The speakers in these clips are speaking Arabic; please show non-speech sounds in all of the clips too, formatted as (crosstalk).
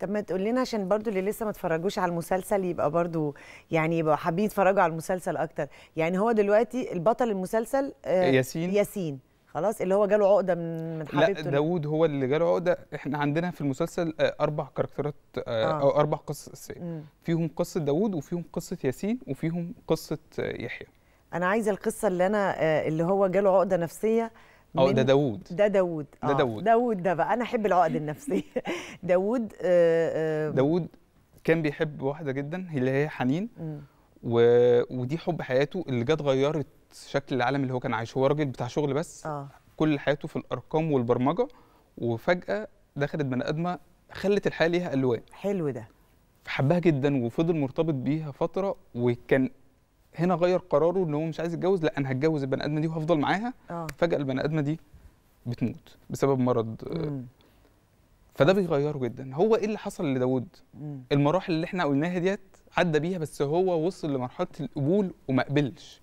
طب ما تقول لنا عشان برضو اللي لسه ما اتفرجوش على المسلسل يبقى برضو يعني يبقوا حابين يتفرجوا على المسلسل اكتر يعني هو دلوقتي البطل المسلسل آه، ياسين ياسين خلاص اللي هو جاله عقده من من حبيبته لا داوود هو اللي جاله عقده احنا عندنا في المسلسل آه، اربع كاركترات آه، او اربع قصص اساسيه فيهم قصه داوود وفيهم قصه ياسين وفيهم قصه يحيى انا عايزه القصه اللي انا اللي هو جاله عقده نفسيه اه ده داوود ده داوود ده آه، داوود داوود ده بقى انا احب العقد (laughs) النفسي (laughs) داوود آه، آه، داوود كان بيحب واحده جدا اللي هي حنين و... ودي حب حياته اللي جت غيرت شكل العالم اللي هو كان عايشه هو راجل بتاع شغل بس آه. كل حياته في الارقام والبرمجه وفجاه دخلت بني ادمه خلت الحياه ليها الوان حلو ده حبها جدا وفضل مرتبط بيها فتره وكان هنا غير قراره ان هو مش عايز يتجوز لا انا هتجوز البني ادمه دي وهفضل معاها آه. فجاه البني ادمه دي بتموت بسبب مرض آه، مم. فده بيغيره جدا هو ايه اللي حصل لداوود المراحل اللي احنا قلناها ديت عدى بيها بس هو وصل لمرحله القبول وما قبلش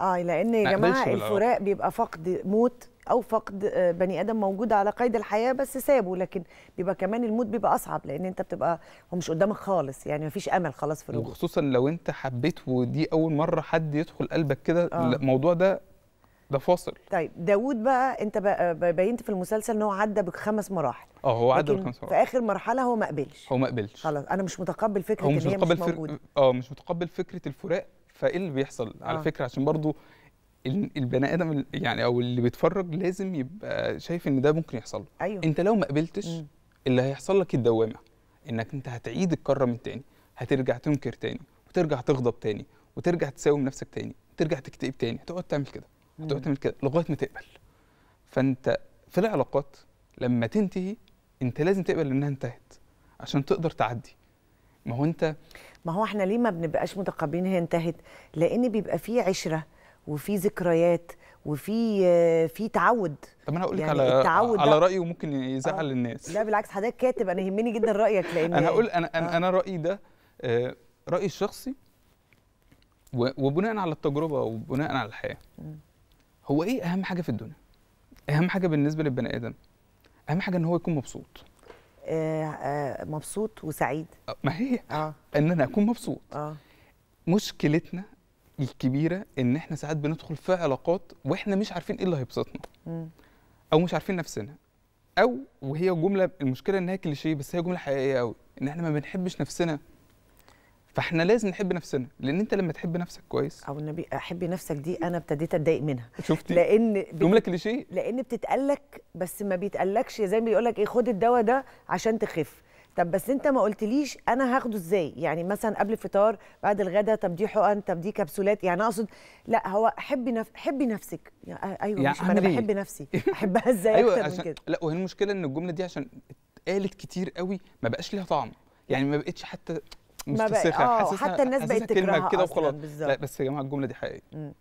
اه لان يا جماعه الفراق بيبقى فقد موت او فقد آه، بني ادم موجود على قيد الحياه بس سابه لكن بيبقى كمان الموت بيبقى اصعب لان انت بتبقى هو مش قدامك خالص يعني مفيش امل خلاص في الوجود وخصوصا لو انت حبيت ودي اول مره حد يدخل قلبك كده آه. الموضوع ده ده فاصل طيب داوود بقى انت آه، بينت في المسلسل ان هو عدى بخمس مراحل اه هو عدى بخمس مراحل في اخر مرحله هو ما قبلش هو ما قبلش خلاص انا مش متقبل فكره هو مش ان هي مش موجوده اه مش متقبل فكره الفراق فايه اللي بيحصل آه. على فكره عشان برضو البني ادم يعني او اللي بيتفرج لازم يبقى شايف ان ده ممكن يحصل له أيوة. انت لو ما قبلتش مم. اللي هيحصل لك الدوامه انك انت هتعيد الكره من تاني هترجع تنكر تاني وترجع تغضب تاني وترجع تساوم نفسك تاني وترجع تكتئب تاني هتقعد تعمل كده هتقعد تعمل كده لغايه ما تقبل فانت في العلاقات لما تنتهي انت لازم تقبل انها انتهت عشان تقدر تعدي ما هو انت ما هو احنا ليه ما بنبقاش متقبلين هي انتهت لان بيبقى في عشره وفي ذكريات وفي في تعود طب انا هقول لك يعني على التعود على رايي وممكن يزعل آه. الناس لا بالعكس حضرتك كاتب انا يهمني جدا رايك لان انا هقول انا آه. انا رايي ده آه، رايي الشخصي وبناء على التجربه وبناء على الحياه هو ايه اهم حاجه في الدنيا اهم حاجه بالنسبه للبني ادم اهم حاجه ان هو يكون مبسوط آه آه مبسوط وسعيد آه، ما هي آه. ان انا اكون مبسوط آه. مشكلتنا الكبيره ان احنا ساعات بندخل في علاقات واحنا مش عارفين ايه اللي هيبسطنا او مش عارفين نفسنا او وهي جمله المشكله ان هي كليشيه بس هي جمله حقيقيه قوي ان احنا ما بنحبش نفسنا فاحنا لازم نحب نفسنا لان انت لما تحب نفسك كويس او النبي احب نفسك دي انا ابتديت اتضايق منها شفتي لان بت... جمله كليشيه لان لك بس ما بيتقالكش زي ما بيقول لك ايه خد الدواء ده عشان تخف طب بس انت ما قلتليش انا هاخده ازاي يعني مثلا قبل الفطار بعد الغداء طب دي حقن طب دي كبسولات يعني اقصد لا هو حبي نف... حبي نفسك يعني ايوه يعني مش انا بحب نفسي (laughs) احبها ازاي أيوة اكتر عشان... من كده لا وهي المشكله ان الجمله دي عشان اتقالت كتير قوي ما بقاش ليها طعم يعني ما بقتش حتى مستسخه بقى... آه، حتى الناس بقت تكرهها كده وخلاص لا بس يا جماعه الجمله دي حقيقيه